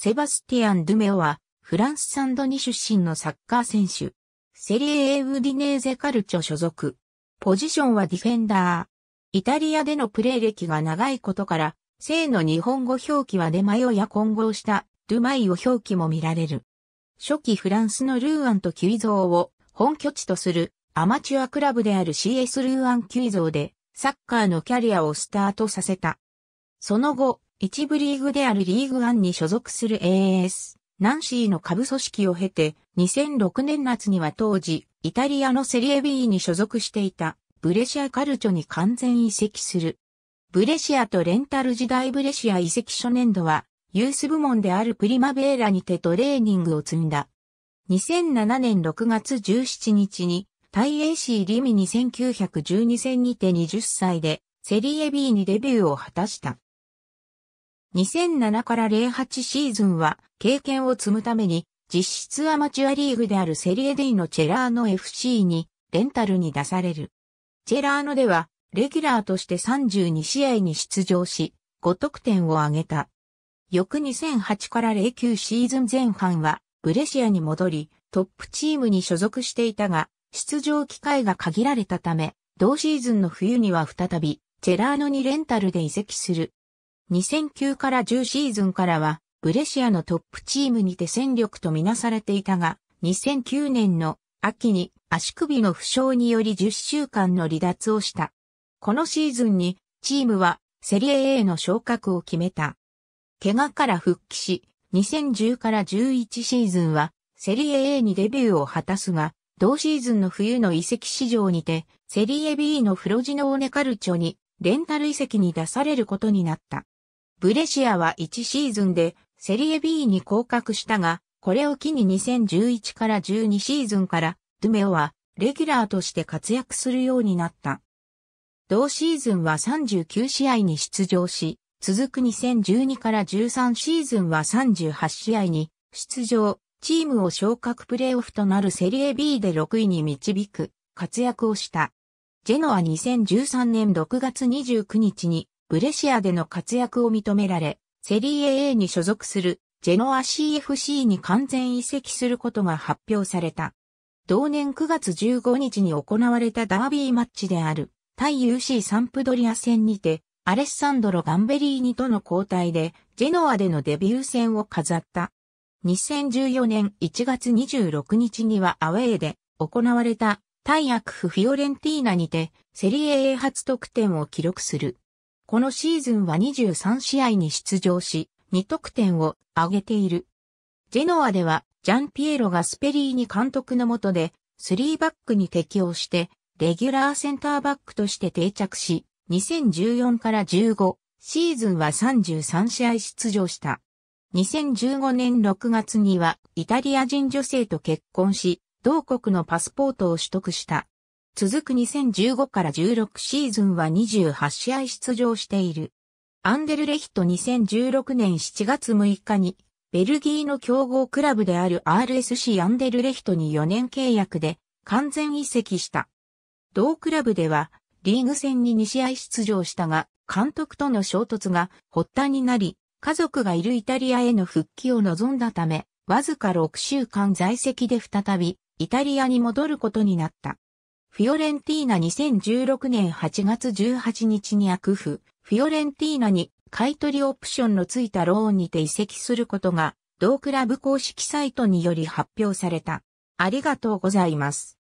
セバスティアン・ドゥメオは、フランスサンドニ出身のサッカー選手。セリエウディネーゼカルチョ所属。ポジションはディフェンダー。イタリアでのプレー歴が長いことから、性の日本語表記はデマヨや混合したドゥマイオ表記も見られる。初期フランスのルーアンとキュイゾーを本拠地とするアマチュアクラブである CS ルーアンキュイゾーでサッカーのキャリアをスタートさせた。その後、一部リーグであるリーグアンに所属する AS、ナンシーの下部組織を経て、2006年夏には当時、イタリアのセリエ B に所属していた、ブレシアカルチョに完全移籍する。ブレシアとレンタル時代ブレシア移籍初年度は、ユース部門であるプリマベーラにてトレーニングを積んだ。2007年6月17日に、タイエ c シー・リミに1912戦にて20歳で、セリエ B にデビューを果たした。2007から08シーズンは経験を積むために実質アマチュアリーグであるセリエ D のチェラーノ FC にレンタルに出される。チェラーノではレギュラーとして32試合に出場し5得点を挙げた。翌2008から09シーズン前半はブレシアに戻りトップチームに所属していたが出場機会が限られたため同シーズンの冬には再びチェラーノにレンタルで移籍する。2009から10シーズンからは、ブレシアのトップチームにて戦力とみなされていたが、2009年の秋に足首の負傷により10週間の離脱をした。このシーズンにチームはセリエ A の昇格を決めた。怪我から復帰し、2010から11シーズンはセリエ A にデビューを果たすが、同シーズンの冬の移籍市場にて、セリエ B のフロジノーネカルチョにレンタル移籍に出されることになった。ブレシアは1シーズンでセリエ B に降格したが、これを機に2011から12シーズンからドゥメオはレギュラーとして活躍するようになった。同シーズンは39試合に出場し、続く2012から13シーズンは38試合に出場、チームを昇格プレーオフとなるセリエ B で6位に導く活躍をした。ジェノは2013年6月29日にブレシアでの活躍を認められ、セリエ A に所属するジェノア CFC に完全移籍することが発表された。同年9月15日に行われたダービーマッチである対 UC サンプドリア戦にて、アレッサンドロ・ガンベリーニとの交代で、ジェノアでのデビュー戦を飾った。2014年1月26日にはアウェーで行われたアクフフィオレンティーナにてセリエ A 初得点を記録する。このシーズンは23試合に出場し、2得点を挙げている。ジェノアでは、ジャンピエロがスペリーに監督の下で、3バックに適応して、レギュラーセンターバックとして定着し、2014から15シーズンは33試合出場した。2015年6月にはイタリア人女性と結婚し、同国のパスポートを取得した。続く2015から16シーズンは28試合出場している。アンデルレヒト2016年7月6日に、ベルギーの強豪クラブである RSC アンデルレヒトに4年契約で完全移籍した。同クラブでは、リーグ戦に2試合出場したが、監督との衝突が発端になり、家族がいるイタリアへの復帰を望んだため、わずか6週間在籍で再び、イタリアに戻ることになった。フィオレンティーナ2016年8月18日にアクフ、フィオレンティーナに買取オプションのついたローンにて移籍することが、同クラブ公式サイトにより発表された。ありがとうございます。